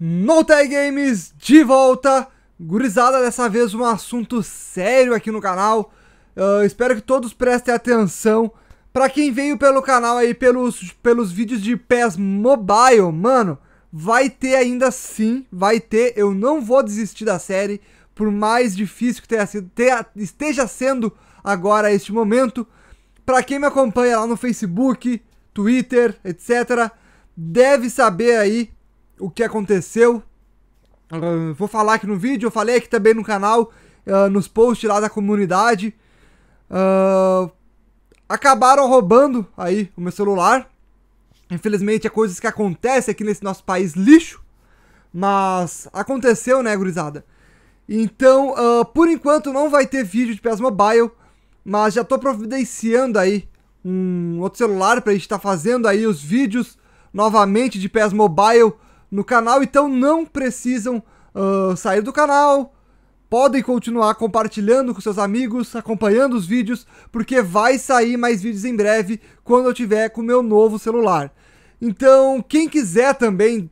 Motai Games de volta, gurizada, dessa vez um assunto sério aqui no canal, uh, espero que todos prestem atenção, pra quem veio pelo canal aí, pelos, pelos vídeos de PES Mobile, mano, vai ter ainda sim, vai ter, eu não vou desistir da série, por mais difícil que tenha sido, tenha, esteja sendo agora este momento, pra quem me acompanha lá no Facebook, Twitter, etc., deve saber aí o que aconteceu. Uh, vou falar aqui no vídeo, eu falei aqui também no canal, uh, nos posts lá da comunidade. Uh, acabaram roubando aí o meu celular. Infelizmente é coisas que acontecem aqui nesse nosso país lixo. Mas aconteceu, né, gurizada? Então, por enquanto não vai ter vídeo de PES Mobile. Mas já tô providenciando aí um outro celular pra gente estar tá fazendo aí os vídeos novamente de PES Mobile no canal, então não precisam uh, sair do canal. Podem continuar compartilhando com seus amigos, acompanhando os vídeos, porque vai sair mais vídeos em breve quando eu tiver com o meu novo celular. Então, quem quiser também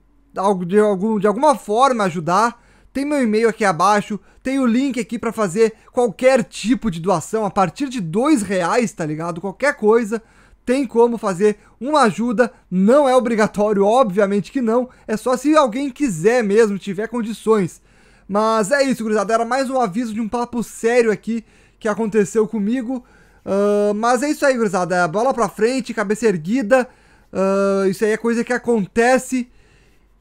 de, algum, de alguma forma ajudar, tem meu e-mail aqui abaixo, tem o link aqui para fazer qualquer tipo de doação a partir de dois reais, tá ligado? Qualquer coisa tem como fazer uma ajuda, não é obrigatório, obviamente que não, é só se alguém quiser mesmo, tiver condições. Mas é isso, gurizada, era mais um aviso de um papo sério aqui que aconteceu comigo. Uh, mas é isso aí, gurizada, bola pra frente, cabeça erguida, uh, isso aí é coisa que acontece.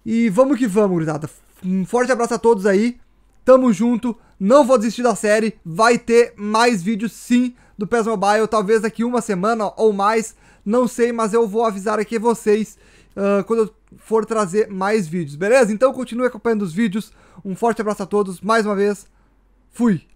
E vamos que vamos, gurizada. Um forte abraço a todos aí, tamo junto, não vou desistir da série, vai ter mais vídeos sim do PES Mobile, talvez daqui uma semana ou mais, não sei, mas eu vou avisar aqui vocês uh, quando eu for trazer mais vídeos, beleza? Então continue acompanhando os vídeos, um forte abraço a todos, mais uma vez, fui!